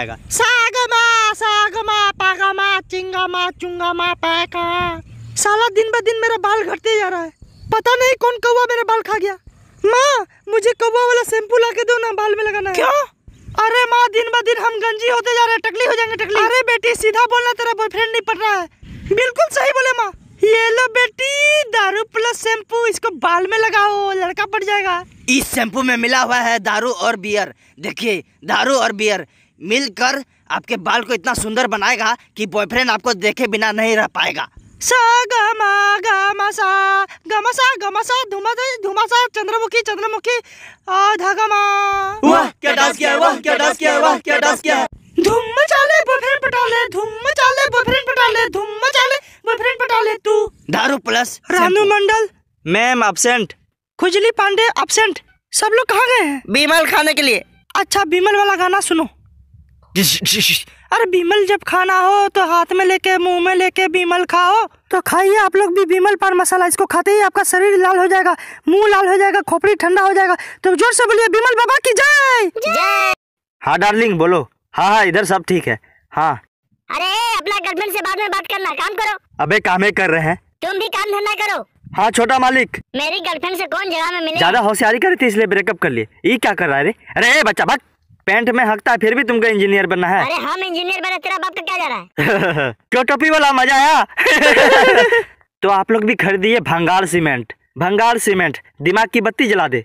आएगा सागमा सागमा पागमा चिंगामा चुंगामा पैका साला दिन ब दिन मेरा बाल घटते जा रहा है पता नहीं कौन कौवा मेरा बाल खा गया माँ मुझे कौवा वाला शैम्पू ला के दो ना बाल में लगाना है क्यों अरे माँ दिन ब दिन हम गंजी होते जा रहे हैं टकली हो जाएंगे टकली अरे बेटी सीधा बोलना तेरा बॉयफ्रेंड नहीं पड़ रहा है बिल्कुल सही बोले माँ ये लो बेटी दारू प्लस शैम्पू इसको बाल में लगाओ लड़का पड़ जाएगा इस शैम्पू में मिला हुआ है दारू और बियर देखिए दारू और बियर मिलकर आपके बाल को इतना सुंदर बनाएगा कि बॉयफ्रेंड आपको देखे बिना नहीं रह पाएगा सा गमा गमा सा गमा सा गमा सा धुमा धुमा सा चंद्रमुखी चंद्रमुखी धगमा वाह क्या डांस किया वाह क्या डांस किया वाह क्या डांस किया बॉयफ्रेंड पटा ले बॉयफ्रेंड पटा ले बॉयफ्रेंड पटा ले तू दारू plus Ranu Mondal ma'am absent खुजली पांडे अबसेंट सब लोग कहाँ गए हैं बीमल खाने के लिए अच्छा बीमल वाला गाना सुनो अरे बीमल जब खाना हो तो हाथ में लेके मुंह में लेके बीमल खाओ तो खाइए आप लोग भी बीमल पान मसाला इसको खाते ही आपका शरीर लाल हो जाएगा मुंह लाल हो जाएगा खोपड़ी ठंडा हो जाएगा तो जोर से बोलिए बीमल बाबा की जय हाँ डार्लिंग बोलो हाँ हाँ इधर सब ठीक है हाँ अरे अपना गर्लफ्रेंड से बाद में बात करना काम करो अबे कामे कर रहे हैं तुम भी काम धंधा करो हाँ छोटा मालिक मेरी गर्लफ्रेंड से कौन जगह में मिले ज्यादा होशियारी करी थी इसलिए ब्रेकअप कर लिए ये क्या कर रहा है रे अरे बच्चा भट पेंट में हकता है फिर भी तुमको इंजीनियर बनना है अरे हम इंजीनियर बने तेरा बाप का तो क्या जा रहा है क्यों टोपी वाला मजा आया तो आप लोग भी खरीदिए भंगार सीमेंट भंगार सीमेंट दिमाग की बत्ती जला दे